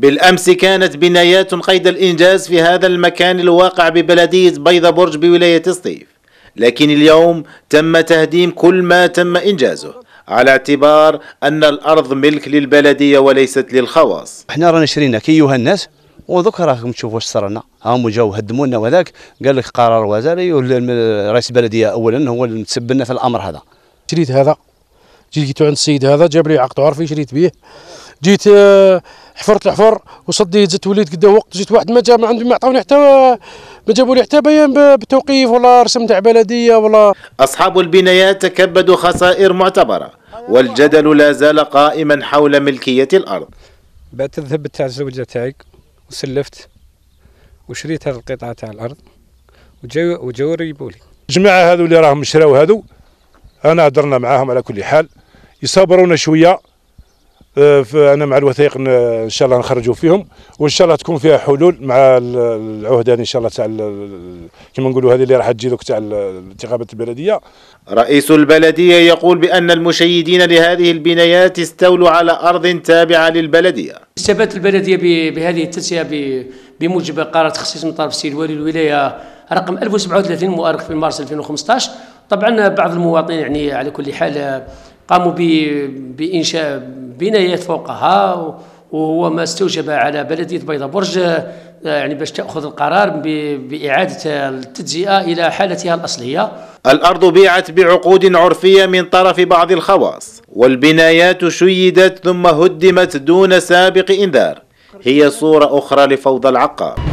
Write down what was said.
بالأمس كانت بنايات قيد الإنجاز في هذا المكان الواقع ببلدية بيض برج بولاية الصيف لكن اليوم تم تهديم كل ما تم إنجازه على اعتبار أن الأرض ملك للبلدية وليست للخواص احنا رانا شرينا كيوها الناس ودوك راكم تشوفوا واش صرنا هم جاو هدمونا وذاك قال لك قرار وزاري رئيس البلديه اولا هو اللي تسب لنا في الامر هذا شريت هذا جيت عند السيد هذا جاب لي عقد عرفي شريت به جيت آه حفرت الحفر وصديت زدت وليت قدا وقت جيت واحد ما جا ما عندهم ما عطاوني حتى ما جابوا لي حتى بيان بالتوقيف ولا رسم تاع بلديه ولا اصحاب البنايات تكبدوا خسائر معتبره والجدل لا زال قائما حول ملكيه الارض بعت الذهب تاع الزوجه تاعي وسلفت وشريت هذه القطعه تاع الارض وجاو وجاو ريبولي جماعه هذو اللي راهم شراو هذو انا هضرنا معاهم على كل حال يصبرونا شويه آه، فانا مع الوثائق ان شاء الله نخرجوا فيهم وان شاء الله تكون فيها حلول مع العهد هذه ان شاء الله تاع كما نقولوا هذه اللي راح تجي دوك تاع انتخابات البلديه رئيس البلديه يقول بان المشيدين لهذه البنايات استولوا على ارض تابعه للبلديه استفادت البلديه بهذه التسيه بموجب قرار تخصيص من طرف السيد الوالي الولايه رقم 1037 مؤرخ في مارس 2015 طبعا بعض المواطنين يعني على كل حال قاموا بانشاء بنايات فوقها وهو ما استوجب على بلديه بيض برج آه، يعني باش تاخذ القرار باعاده التجزئه الى حالتها الاصليه. الارض بيعت بعقود عرفيه من طرف بعض الخواص، والبنايات شيدت ثم هدمت دون سابق انذار. هي صوره اخرى لفوضى العقار.